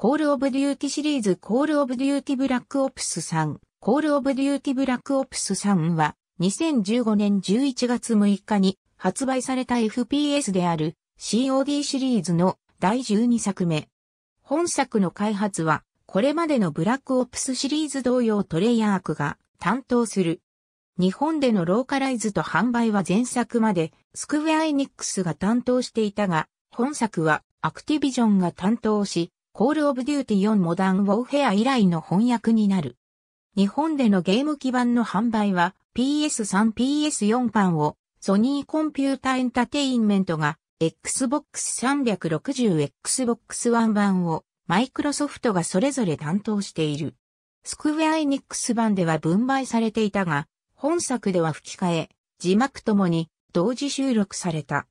コールオブデューティシリーズコールオブデューティブラックオプス3。コールオブデューティブラックオプス3は2015年11月6日に発売された FPS である COD シリーズの第12作目。本作の開発はこれまでのブラックオプスシリーズ同様トレイヤークが担当する。日本でのローカライズと販売は前作までスクウェアエニックスが担当していたが、本作はアクティビジョンが担当し、コールオブデューティ4モダンウォーェア以来の翻訳になる。日本でのゲーム基盤の販売は PS3、PS4 版をソニーコンピュータエンタテインメントが Xbox 360、Xbox One 版をマイクロソフトがそれぞれ担当している。スクウェアエニックス版では分配されていたが、本作では吹き替え、字幕ともに同時収録された。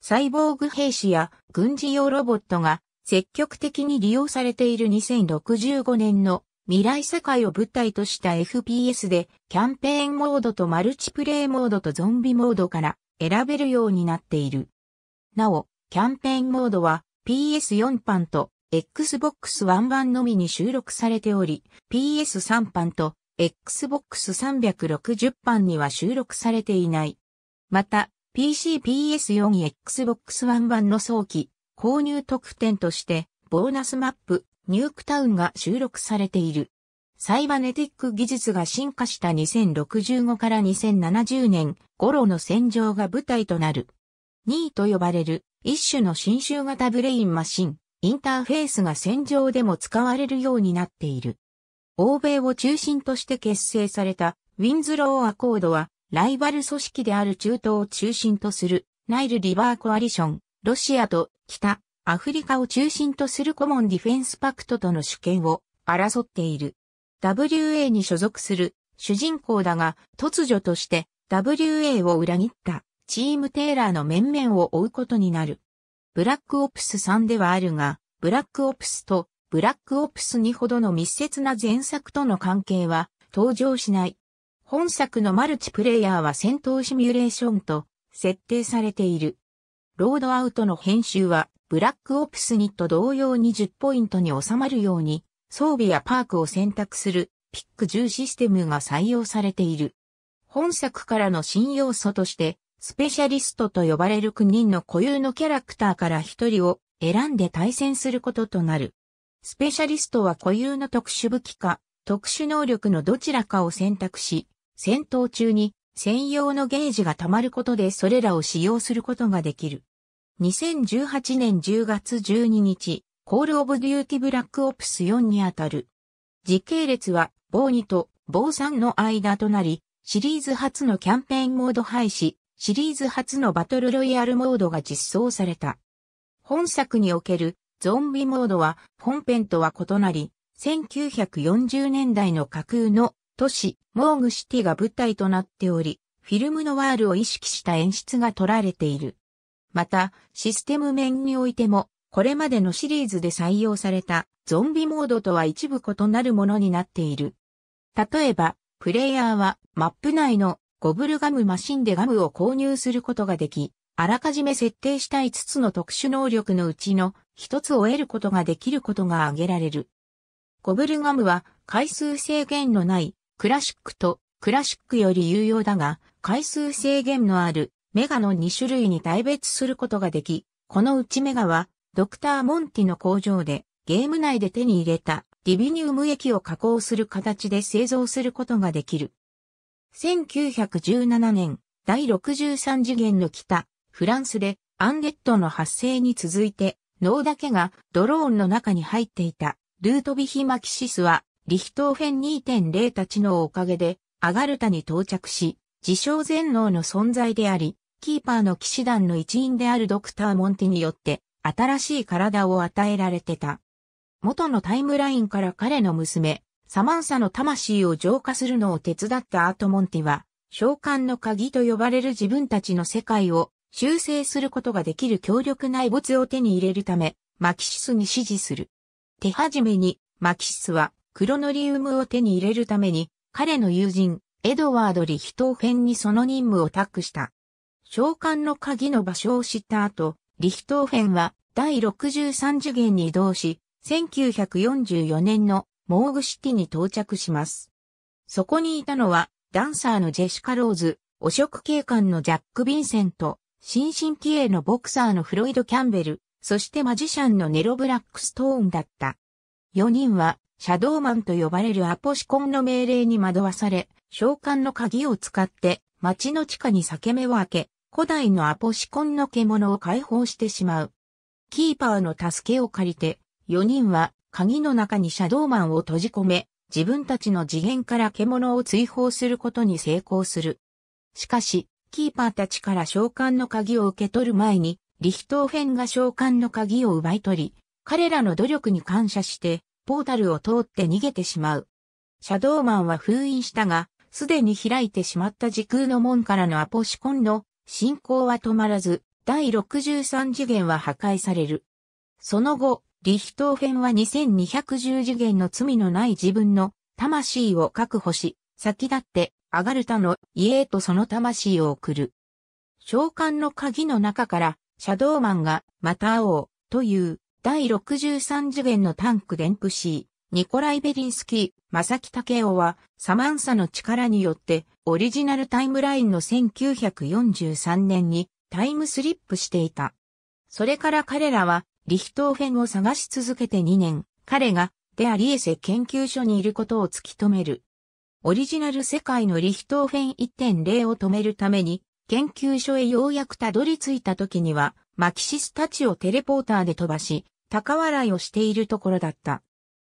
サイボーグ兵士や軍事用ロボットが積極的に利用されている2065年の未来世界を舞台とした FPS でキャンペーンモードとマルチプレイモードとゾンビモードから選べるようになっている。なお、キャンペーンモードは PS4 版と Xbox One 版のみに収録されており、PS3 版と Xbox 360版には収録されていない。また、PC PS4 Xbox One 版の早期購入特典として、ボーナスマップ、ニュークタウンが収録されている。サイバネティック技術が進化した2065から2070年頃の戦場が舞台となる。ニーと呼ばれる一種の新種型ブレインマシン、インターフェースが戦場でも使われるようになっている。欧米を中心として結成されたウィンズローアコードはライバル組織である中東を中心とするナイルリバーコアリション、ロシアと北アフリカを中心とするコモンディフェンスパクトとの主権を争っている。WA に所属する主人公だが突如として WA を裏切ったチームテーラーの面々を追うことになる。ブラックオプス3ではあるが、ブラックオプスとブラックオプス2ほどの密接な前作との関係は登場しない。本作のマルチプレイヤーは戦闘シミュレーションと設定されている。ロードアウトの編集は、ブラックオプスにと同様に10ポイントに収まるように、装備やパークを選択する、ピック10システムが採用されている。本作からの新要素として、スペシャリストと呼ばれる9人の固有のキャラクターから1人を選んで対戦することとなる。スペシャリストは固有の特殊武器か、特殊能力のどちらかを選択し、戦闘中に専用のゲージが溜まることでそれらを使用することができる。2018年10月12日、コールオブデューティブラックオプス4にあたる。時系列は、棒2と棒3の間となり、シリーズ初のキャンペーンモード廃止、シリーズ初のバトルロイヤルモードが実装された。本作におけるゾンビモードは本編とは異なり、1940年代の架空の都市、モーグシティが舞台となっており、フィルムノワールを意識した演出が取られている。また、システム面においても、これまでのシリーズで採用されたゾンビモードとは一部異なるものになっている。例えば、プレイヤーはマップ内のゴブルガムマシンでガムを購入することができ、あらかじめ設定した5つの特殊能力のうちの1つを得ることができることが挙げられる。ゴブルガムは回数制限のないクラシックとクラシックより有用だが、回数制限のあるメガの2種類に大別することができ、このうちメガは、ドクター・モンティの工場で、ゲーム内で手に入れたディビニウム液を加工する形で製造することができる。1917年、第63次元の北、フランスでアンデッドの発生に続いて、脳だけがドローンの中に入っていたルートビヒマキシスはリヒトーフェン2.0たちのおかげで、アガルタに到着し、自称全能の存在であり、キーパーの騎士団の一員であるドクター・モンティによって、新しい体を与えられてた。元のタイムラインから彼の娘、サマンサの魂を浄化するのを手伝ったアートモンティは、召喚の鍵と呼ばれる自分たちの世界を修正することができる強力な遺物を手に入れるため、マキシスに指示する。手始めに、マキシスはクロノリウムを手に入れるために、彼の友人、エドワード・リヒトーフェンにその任務を託した。召喚の鍵の場所を知った後、リヒトーフェンは第63次元に移動し、1944年のモーグシティに到着します。そこにいたのは、ダンサーのジェシカ・ローズ、汚職警官のジャック・ヴィンセント、新進気鋭のボクサーのフロイド・キャンベル、そしてマジシャンのネロ・ブラックストーンだった。4人はシャドーマンと呼ばれるアポシコンの命令に惑わされ、召喚の鍵を使って町の地下に裂け目を開け、古代のアポシコンの獣を解放してしまう。キーパーの助けを借りて、4人は鍵の中にシャドーマンを閉じ込め、自分たちの次元から獣を追放することに成功する。しかし、キーパーたちから召喚の鍵を受け取る前に、リヒトーフェンが召喚の鍵を奪い取り、彼らの努力に感謝して、ポータルを通って逃げてしまう。シャドーマンは封印したが、すでに開いてしまった時空の門からのアポシコンの進行は止まらず、第63次元は破壊される。その後、リヒトーフェンは2210次元の罪のない自分の魂を確保し、先立ってアガルタの家へとその魂を送る。召喚の鍵の中から、シャドーマンが、また会おう、という第63次元のタンクデンプシー、ニコライ・ベリンスキー、マサキ・タケオは、サマンサの力によって、オリジナルタイムラインの1943年にタイムスリップしていた。それから彼らは、リヒトーフェンを探し続けて2年、彼が、デアリエセ研究所にいることを突き止める。オリジナル世界のリヒトーフェン1.0を止めるために、研究所へようやくたどり着いた時には、マキシスたちをテレポーターで飛ばし、高笑いをしているところだった。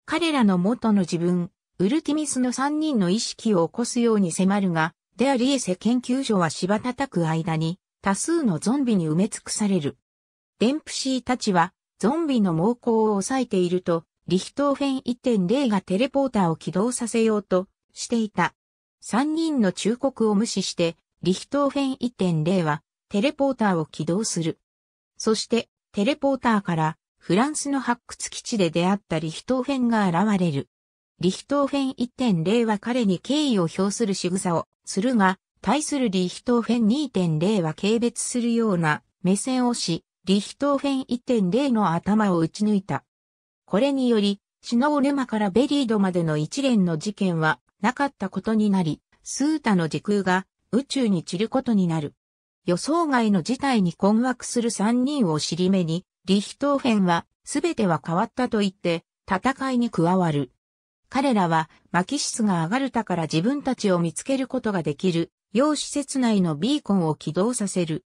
彼らの元の自分、ウルティミスの三人の意識を起こすように迫るが、デアリエセ研究所は芝叩く間に、多数のゾンビに埋め尽くされる。デンプシーたちは、ゾンビの猛攻を抑えていると、リヒトーフェン1.0がテレポーターを起動させようとしていた。三人の忠告を無視して、リヒトーフェン1.0はテレポーターを起動する。そして、テレポーターから、フランスの発掘基地で出会ったリヒトーフェンが現れる。リヒトーフェン1.0は彼に敬意を表する仕草をするが、対するリヒトーフェン2.0は軽蔑するような目線をし、リヒトーフェン1.0の頭を打ち抜いた。これにより、シノーマからベリードまでの一連の事件はなかったことになり、スータの時空が宇宙に散ることになる。予想外の事態に困惑する三人を尻目に、リヒトーフェンは、すべては変わったと言って、戦いに加わる。彼らは、マキシスが上がるたから自分たちを見つけることができる、要施設内のビーコンを起動させる。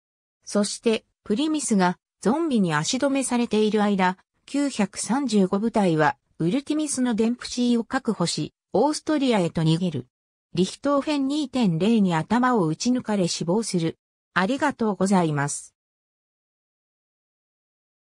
そして、プリミスが、ゾンビに足止めされている間、935部隊は、ウルティミスのデンプシーを確保し、オーストリアへと逃げる。リヒトーフェン2.0に頭を打ち抜かれ死亡する。ありがとうございます。